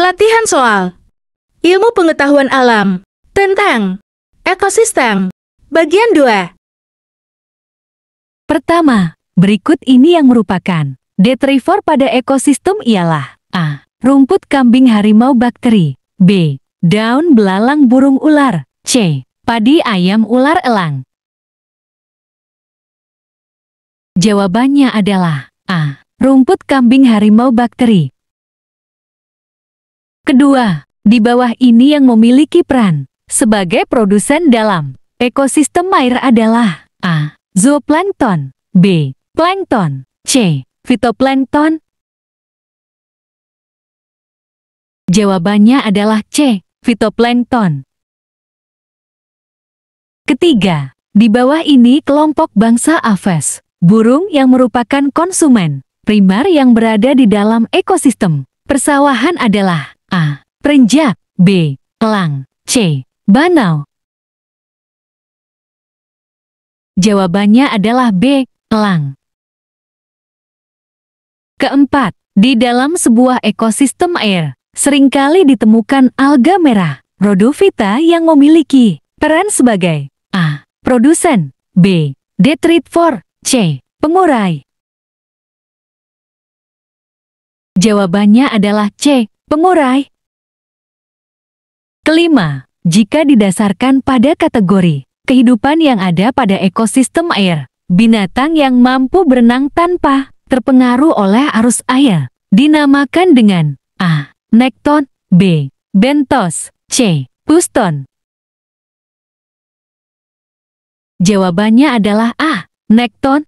Latihan soal Ilmu pengetahuan alam tentang ekosistem bagian 2. Pertama, berikut ini yang merupakan Detrivor pada ekosistem ialah A. Rumput kambing harimau bakteri B. Daun belalang burung ular C. Padi ayam ular elang Jawabannya adalah A. Rumput kambing harimau bakteri. Kedua, di bawah ini yang memiliki peran sebagai produsen dalam ekosistem air adalah A. Zooplankton B. Plankton C. Fitoplankton Jawabannya adalah C. Fitoplankton Ketiga, di bawah ini kelompok bangsa Aves burung yang merupakan konsumen, primer yang berada di dalam ekosistem. Persawahan adalah A. Perenjak B. Elang C. Banau Jawabannya adalah B. Elang Keempat, di dalam sebuah ekosistem air, seringkali ditemukan alga merah, rodovita yang memiliki peran sebagai A. Produsen B. Detritivore C. Pengurai Jawabannya adalah C. Pengurai Kelima, jika didasarkan pada kategori kehidupan yang ada pada ekosistem air, binatang yang mampu berenang tanpa terpengaruh oleh arus air, dinamakan dengan A. Nekton B. Bentos C. Puston Jawabannya adalah A. Nekton,